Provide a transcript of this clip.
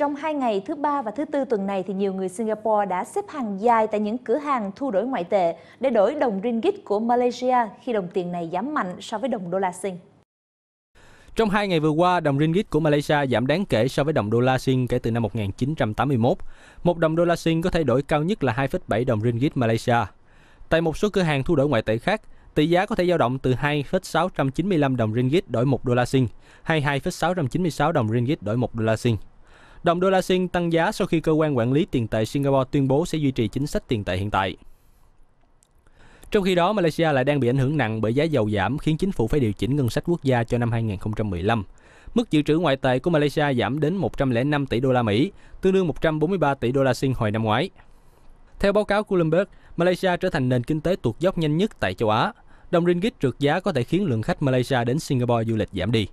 Trong hai ngày thứ ba và thứ tư tuần này thì nhiều người Singapore đã xếp hàng dài tại những cửa hàng thu đổi ngoại tệ để đổi đồng ringgit của Malaysia khi đồng tiền này giảm mạnh so với đồng đô la Sing. Trong hai ngày vừa qua, đồng ringgit của Malaysia giảm đáng kể so với đồng đô la Sing kể từ năm 1981. Một đồng đô la Sing có thể đổi cao nhất là 2,7 đồng ringgit Malaysia. Tại một số cửa hàng thu đổi ngoại tệ khác, tỷ giá có thể dao động từ 2,695 đồng ringgit đổi 1 đô la Sing hay 2,696 đồng ringgit đổi 1 đô la Sing. Đồng đô la Sing tăng giá sau khi cơ quan quản lý tiền tệ Singapore tuyên bố sẽ duy trì chính sách tiền tệ hiện tại. Trong khi đó, Malaysia lại đang bị ảnh hưởng nặng bởi giá dầu giảm khiến chính phủ phải điều chỉnh ngân sách quốc gia cho năm 2015. Mức dự trữ ngoại tệ của Malaysia giảm đến 105 tỷ đô la Mỹ, tương đương 143 tỷ đô la Sing hồi năm ngoái. Theo báo cáo của Bloomberg, Malaysia trở thành nền kinh tế tuột dốc nhanh nhất tại châu Á. Đồng ringgit trượt giá có thể khiến lượng khách Malaysia đến Singapore du lịch giảm đi.